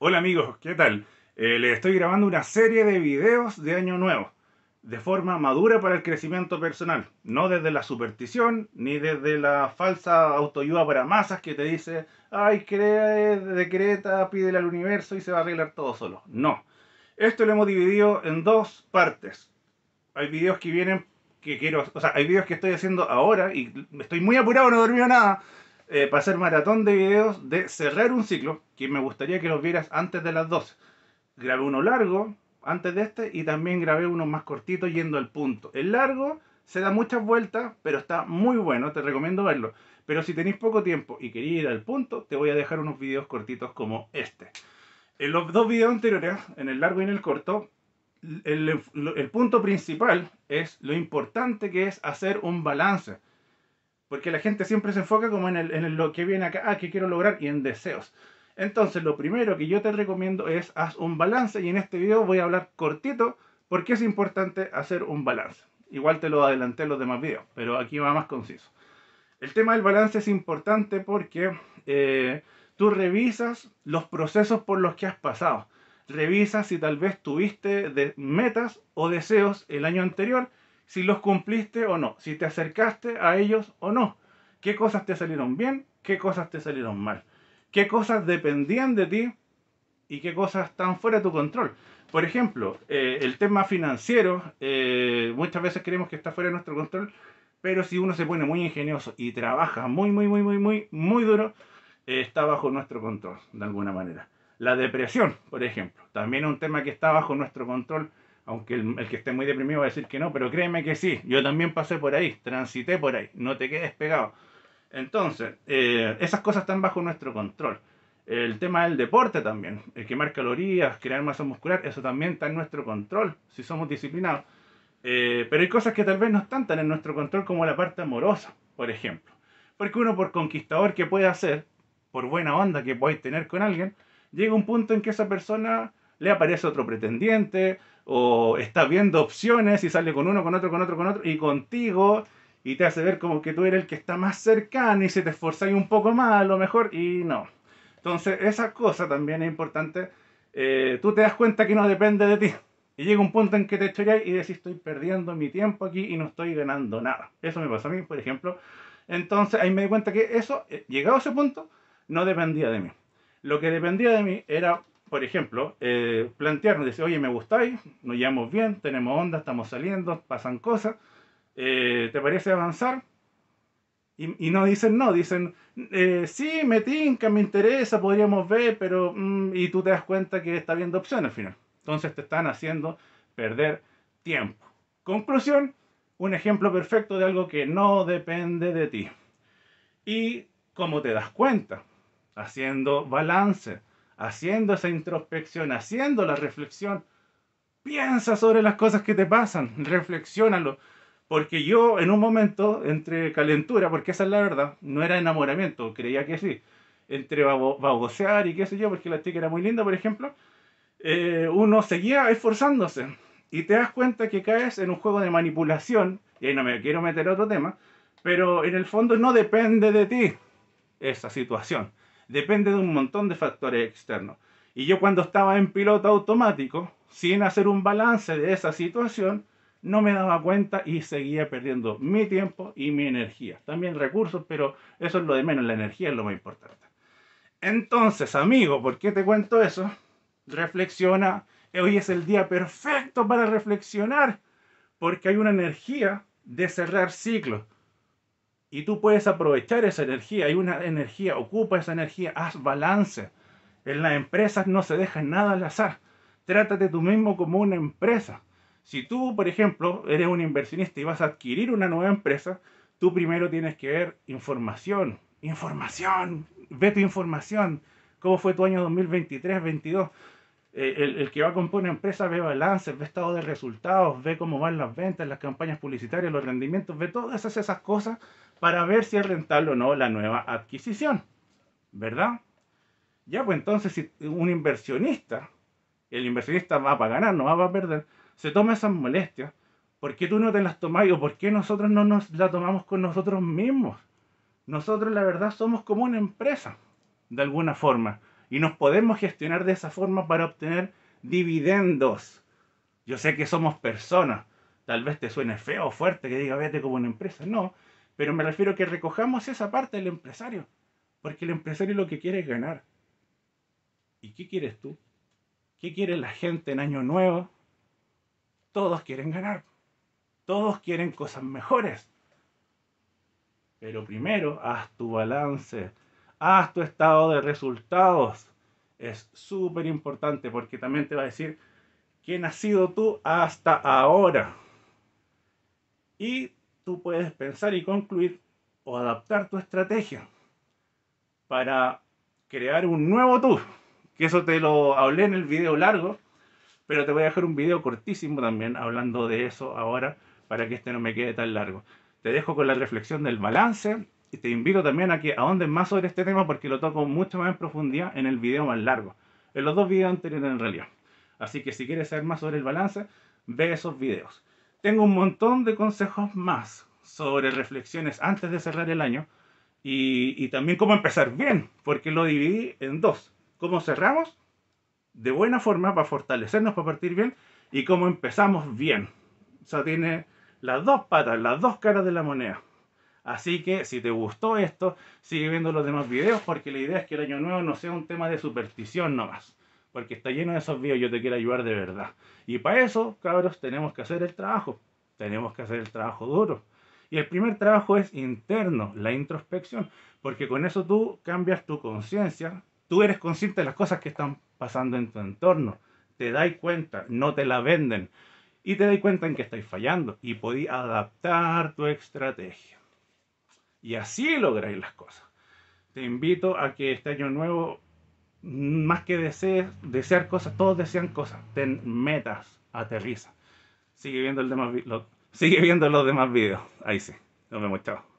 Hola amigos, ¿qué tal? Eh, les estoy grabando una serie de videos de Año Nuevo, de forma madura para el crecimiento personal, no desde la superstición ni desde la falsa autoayuda para masas que te dice, ay, crea, decreta, pídele al universo y se va a arreglar todo solo. No, esto lo hemos dividido en dos partes. Hay videos que vienen que quiero, o sea, hay videos que estoy haciendo ahora y estoy muy apurado, no he dormido nada. Eh, para hacer maratón de videos de cerrar un ciclo, que me gustaría que los vieras antes de las 12. Grabé uno largo antes de este y también grabé uno más cortito yendo al punto. El largo se da muchas vueltas, pero está muy bueno, te recomiendo verlo. Pero si tenéis poco tiempo y queréis ir al punto, te voy a dejar unos videos cortitos como este. En los dos videos anteriores, en el largo y en el corto, el punto principal es lo importante que es hacer un balance. Porque la gente siempre se enfoca como en, en lo que viene acá, ah, ¿qué quiero lograr, y en deseos. Entonces, lo primero que yo te recomiendo es haz un balance y en este video voy a hablar cortito porque es importante hacer un balance. Igual te lo adelanté en los demás videos, pero aquí va más conciso. El tema del balance es importante porque eh, tú revisas los procesos por los que has pasado. Revisas si tal vez tuviste de metas o deseos el año anterior si los cumpliste o no, si te acercaste a ellos o no, qué cosas te salieron bien, qué cosas te salieron mal, qué cosas dependían de ti y qué cosas están fuera de tu control. Por ejemplo, eh, el tema financiero, eh, muchas veces creemos que está fuera de nuestro control, pero si uno se pone muy ingenioso y trabaja muy, muy, muy, muy, muy, muy duro, eh, está bajo nuestro control, de alguna manera. La depresión, por ejemplo, también es un tema que está bajo nuestro control aunque el, que esté muy deprimido va a decir que no, pero créeme que sí, yo también pasé por ahí, transité por ahí, no te quedes pegado. Entonces, eh, esas cosas están bajo nuestro control. El tema del deporte también, el quemar calorías, crear masa muscular, eso también está en nuestro control, si somos disciplinados. Eh, pero hay cosas que tal vez no están tan en nuestro control como la parte amorosa, por ejemplo. Porque uno por conquistador que puede hacer, por buena onda que podéis tener con alguien, llega un punto en que esa persona le aparece otro pretendiente, o está viendo opciones y sale con uno, con otro, con otro, con otro, y contigo, y te hace ver como que tú eres el que está más cercano y se te y un poco más, a lo mejor, y no. Entonces, esa cosa también es importante. Eh, tú te das cuenta que no depende de ti. Y llega un punto en que te ahí y decís, estoy perdiendo mi tiempo aquí y no estoy ganando nada. Eso me pasó a mí, por ejemplo. Entonces ahí me di cuenta que eso, eh, llegado a ese punto, no dependía de mí. Lo que dependía de mí era por ejemplo, eh, plantearnos, dice oye, me gustáis, nos llevamos bien, tenemos onda, estamos saliendo, pasan cosas, eh, ¿te parece avanzar? Y, no dicen no, dicen, eh, sí, me tinca, me interesa, podríamos ver, pero... Mm, y tú te das cuenta que está viendo opción al final. Entonces te están haciendo perder tiempo. Conclusión, un ejemplo perfecto de algo que no depende de ti. Y cómo te das cuenta, haciendo balance, haciendo esa introspección, haciendo la reflexión. Piensa sobre las cosas que te pasan, reflexiónalo. Porque yo en un momento, entre calentura, porque esa es la verdad, no era enamoramiento, creía que sí, entre babosear y qué sé yo, porque la chica era muy linda, por ejemplo, eh, uno seguía esforzándose y te das cuenta que caes en un juego de manipulación, y ahí no me quiero meter a otro tema, pero en el fondo no depende de ti esa situación depende de un montón de factores externos. Y yo cuando estaba en piloto automático, sin hacer un balance de esa situación, no me daba cuenta y seguía perdiendo mi tiempo y mi energía. También recursos, pero eso es lo de menos, la energía es lo más importante. Entonces, amigo, ¿por qué te cuento eso? Reflexiona, hoy es el día perfecto para reflexionar, porque hay una energía de cerrar ciclos. Y tú puedes aprovechar esa energía. Hay una energía, ocupa esa energía, haz balance. En las empresas no se deja nada al azar. Trátate tú mismo como una empresa. Si tú, por ejemplo, eres un inversionista y vas a adquirir una nueva empresa, tú primero tienes que ver información, información, ve tu información, cómo fue tu año 2023, 22. Eh, el, que va a comprar una empresa ve balances, ve estado de resultados, ve cómo van las ventas, las campañas publicitarias, los rendimientos, ve todas esas, esas cosas para ver si es rentable o no la nueva adquisición, ¿verdad? Ya, pues entonces si un inversionista, el inversionista va para ganar, no va a perder, se toma esas molestias, ¿por qué tú no te las tomas ¿Y por qué nosotros no nos la tomamos con nosotros mismos? Nosotros la verdad somos como una empresa, de alguna forma, y nos podemos gestionar de esa forma para obtener dividendos. Yo sé que somos personas, tal vez te suene feo o fuerte que diga vete como una empresa, no, pero me refiero a que recojamos esa parte del empresario, porque el empresario lo que quiere es ganar. ¿Y qué quieres tú? ¿Qué quiere la gente en Año Nuevo? Todos quieren ganar. Todos quieren cosas mejores. Pero primero haz tu balance, haz tu estado de resultados. Es súper importante porque también te va a decir quién ha sido tú hasta ahora. Y tú puedes pensar y concluir o adaptar tu estrategia para crear un nuevo tú. Que eso te lo hablé en el video largo, pero te voy a dejar un video cortísimo también hablando de eso ahora para que este no me quede tan largo. Te dejo con la reflexión del balance y te invito también a que ahondes más sobre este tema porque lo toco mucho más en profundidad en el video más largo, en los dos videos anteriores en realidad. Así que si quieres saber más sobre el balance, ve esos videos. Tengo un montón de consejos más sobre reflexiones antes de cerrar el año y, también cómo empezar bien, porque lo dividí en dos. Cómo cerramos de buena forma para fortalecernos, para partir bien, y cómo empezamos bien. O sea, tiene las dos patas, las dos caras de la moneda. Así que si te gustó esto, sigue viendo los demás videos porque la idea es que el año nuevo no sea un tema de superstición nomás porque está lleno de esos vídeos yo te quiero ayudar de verdad. Y para eso, cabros, tenemos que hacer el trabajo, tenemos que hacer el trabajo duro. Y el primer trabajo es interno, la introspección, porque con eso tú cambias tu conciencia, tú eres consciente de las cosas que están pasando en tu entorno, te dais cuenta, no te la venden y te dais cuenta en que estáis fallando y podéis adaptar tu estrategia. Y así lográis las cosas. Te invito a que este año nuevo más que desear, desear cosas, todos desean cosas. Ten metas, aterriza. Sigue viendo, el demás, sigue viendo los demás videos. Ahí sí. Nos vemos, chao.